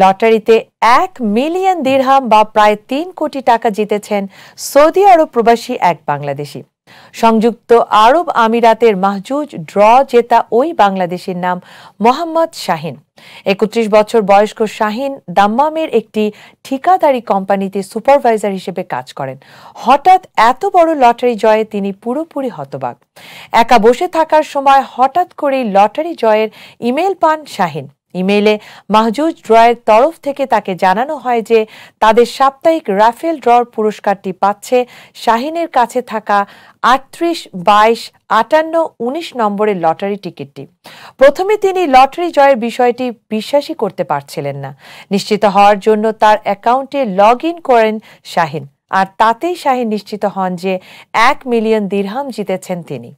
লটারিতে এক মিলিয়ন দিরহাম বা প্রায় তিন কোটি টাকা জিতেছেন সৌদি আরব প্রবাসী এক বাংলাদেশি সংযুক্ত আরব আমিরাতের মাহজুজ ড্র জেতা ওই বাংলাদেশের নাম মোহাম্মদ শাহিন একত্রিশ বছর বয়স্ক শাহিন দাম্মামের একটি ঠিকাদারি কোম্পানিতে সুপারভাইজার হিসেবে কাজ করেন হঠাৎ এত বড় লটারি জয়ে তিনি পুরোপুরি হতবাক একা বসে থাকার সময় হঠাৎ করেই লটারি জয়ের ইমেল পান শাহিন ইমেইলে মাহজুজ ড্রয়ের তরফ থেকে তাকে জানানো হয় যে তাদের সাপ্তাহিক রাফেল ড্রর পুরস্কারটি পাচ্ছে শাহিনের কাছে থাকা আটত্রিশ বাইশ আটান্ন উনিশ নম্বরের লটারি টিকিটটি প্রথমে তিনি লটারি জয়ের বিষয়টি বিশ্বাসই করতে পারছিলেন না নিশ্চিত হওয়ার জন্য তার অ্যাকাউন্টে লগ ইন করেন শাহিন আর তাতেই শাহিন নিশ্চিত হন যে এক মিলিয়ন দিরহাম জিতেছেন তিনি